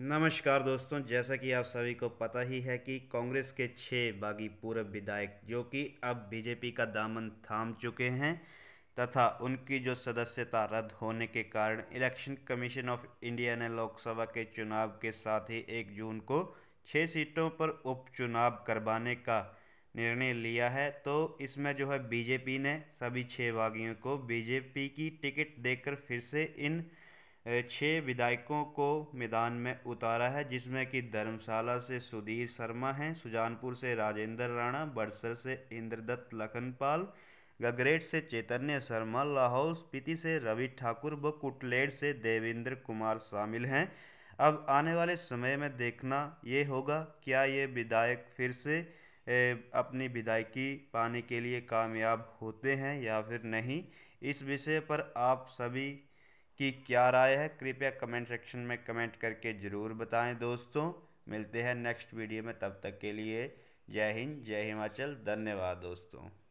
नमस्कार दोस्तों जैसा कि आप सभी को पता ही है कि कांग्रेस के छः बागी पूर्व विधायक जो कि अब बीजेपी का दामन थाम चुके हैं तथा उनकी जो सदस्यता रद्द होने के कारण इलेक्शन कमीशन ऑफ इंडिया ने लोकसभा के चुनाव के साथ ही एक जून को छः सीटों पर उपचुनाव करवाने का निर्णय लिया है तो इसमें जो है बीजेपी ने सभी छः बागियों को बीजेपी की टिकट देकर फिर से इन छः विधायकों को मैदान में उतारा है जिसमें कि धर्मशाला से सुधीर शर्मा हैं सुजानपुर से राजेंद्र राणा बड़सर से इंद्रदत्त लखनपाल गगरेट से चैतन्य शर्मा लाहौल स्पीति से रवि ठाकुर व कुटलेड़ से देवेंद्र कुमार शामिल हैं अब आने वाले समय में देखना ये होगा क्या ये विधायक फिर से अपनी विधायकी पाने के लिए कामयाब होते हैं या फिर नहीं इस विषय पर आप सभी की क्या राय है कृपया कमेंट सेक्शन में कमेंट करके ज़रूर बताएं दोस्तों मिलते हैं नेक्स्ट वीडियो में तब तक के लिए जय हिंद जय हिमाचल धन्यवाद दोस्तों